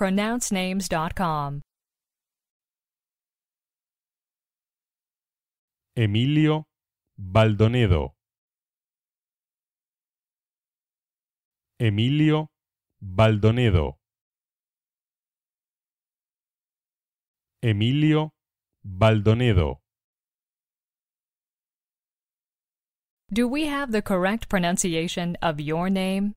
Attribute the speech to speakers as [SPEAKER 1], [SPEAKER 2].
[SPEAKER 1] pronouncenames.com.
[SPEAKER 2] Emilio Baldonedo. Emilio Baldonedo. Emilio Baldonedo.
[SPEAKER 1] Do we have the correct pronunciation of your name?